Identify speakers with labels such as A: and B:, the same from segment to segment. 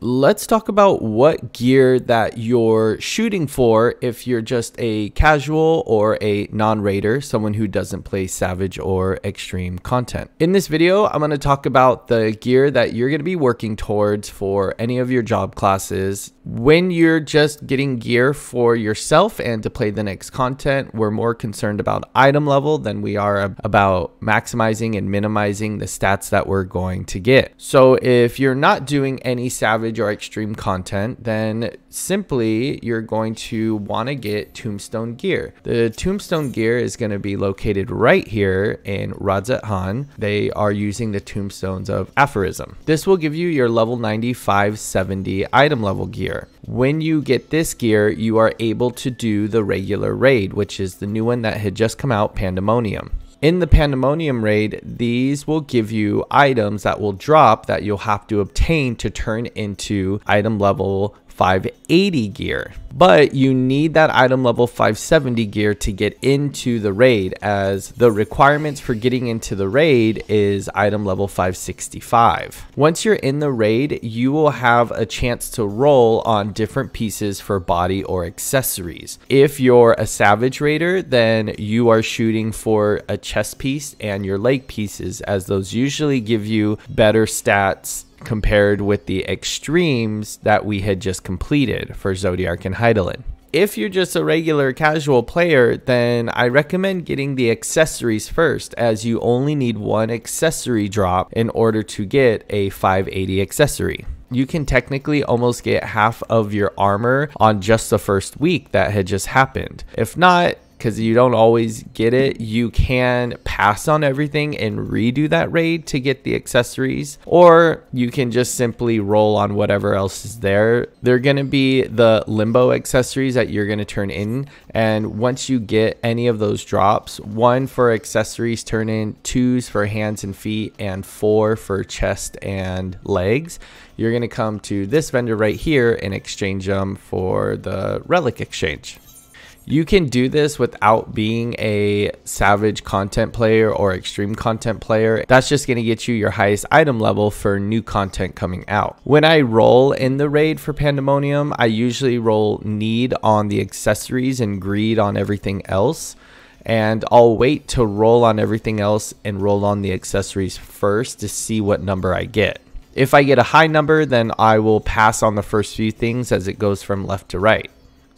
A: let's talk about what gear that you're shooting for if you're just a casual or a non-raider, someone who doesn't play savage or extreme content. In this video, I'm going to talk about the gear that you're going to be working towards for any of your job classes when you're just getting gear for yourself and to play the next content, we're more concerned about item level than we are about maximizing and minimizing the stats that we're going to get. So if you're not doing any savage or extreme content, then simply you're going to want to get tombstone gear. The tombstone gear is going to be located right here in Radzat Han. They are using the tombstones of aphorism. This will give you your level 95, 70 item level gear gear. When you get this gear, you are able to do the regular raid, which is the new one that had just come out, Pandemonium. In the Pandemonium raid, these will give you items that will drop that you'll have to obtain to turn into item level 580 gear. But you need that item level 570 gear to get into the raid as the requirements for getting into the raid is item level 565. Once you're in the raid, you will have a chance to roll on different pieces for body or accessories. If you're a savage raider, then you are shooting for a chest piece and your leg pieces as those usually give you better stats compared with the extremes that we had just completed for Zodiac and Heidelin. If you're just a regular casual player, then I recommend getting the accessories first as you only need one accessory drop in order to get a 580 accessory you can technically almost get half of your armor on just the first week that had just happened. If not, because you don't always get it, you can pass on everything and redo that raid to get the accessories, or you can just simply roll on whatever else is there. They're going to be the limbo accessories that you're going to turn in. And once you get any of those drops, one for accessories turn in, twos for hands and feet, and four for chest and legs, you're going to come to this vendor right here and exchange them for the relic exchange. You can do this without being a savage content player or extreme content player. That's just going to get you your highest item level for new content coming out. When I roll in the raid for Pandemonium, I usually roll need on the accessories and greed on everything else and I'll wait to roll on everything else and roll on the accessories first to see what number I get. If I get a high number, then I will pass on the first few things as it goes from left to right.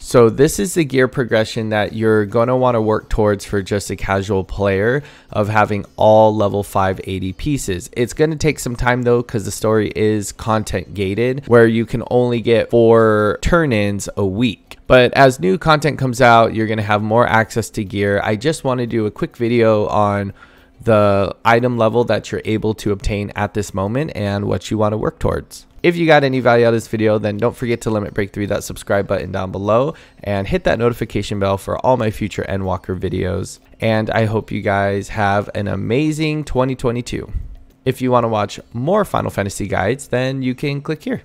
A: So this is the gear progression that you're going to want to work towards for just a casual player of having all level 580 pieces. It's going to take some time though because the story is content gated where you can only get four turn-ins a week. But as new content comes out, you're going to have more access to gear. I just want to do a quick video on the item level that you're able to obtain at this moment and what you want to work towards. If you got any value out of this video, then don't forget to limit break through that subscribe button down below and hit that notification bell for all my future Endwalker videos. And I hope you guys have an amazing 2022. If you want to watch more Final Fantasy guides, then you can click here.